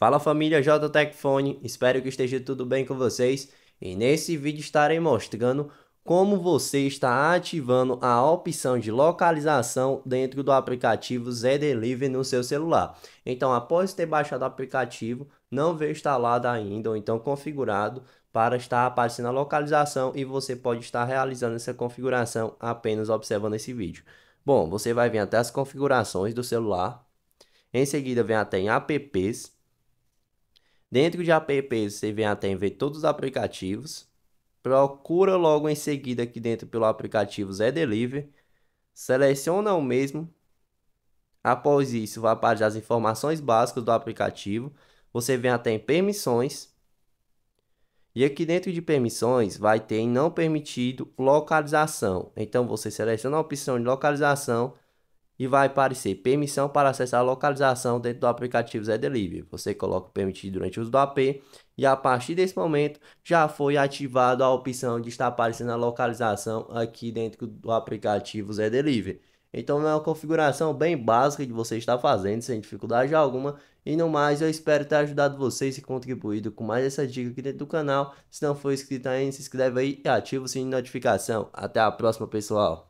Fala família JTech espero que esteja tudo bem com vocês e nesse vídeo estarei mostrando como você está ativando a opção de localização dentro do aplicativo Z-Delivery no seu celular. Então após ter baixado o aplicativo, não veio instalado ainda ou então configurado para estar aparecendo a localização e você pode estar realizando essa configuração apenas observando esse vídeo. Bom, você vai vir até as configurações do celular, em seguida vem até em apps, Dentro de apps, você vem até em ver todos os aplicativos. Procura logo em seguida aqui dentro pelo aplicativo Zé Delivery. Seleciona o mesmo. Após isso, vai para as informações básicas do aplicativo. Você vem até em permissões. E aqui dentro de permissões vai ter em não permitido localização. Então você seleciona a opção de localização e vai aparecer permissão para acessar a localização dentro do aplicativo Zé Delivery. Você coloca o permitido durante o uso do AP e a partir desse momento já foi ativada a opção de estar aparecendo a localização aqui dentro do aplicativo Zé Delivery. Então é uma configuração bem básica que você está fazendo sem dificuldade alguma. E no mais, eu espero ter ajudado vocês e contribuído com mais essa dica aqui dentro do canal. Se não for inscrito ainda, se inscreve aí e ativa o sininho de notificação. Até a próxima, pessoal!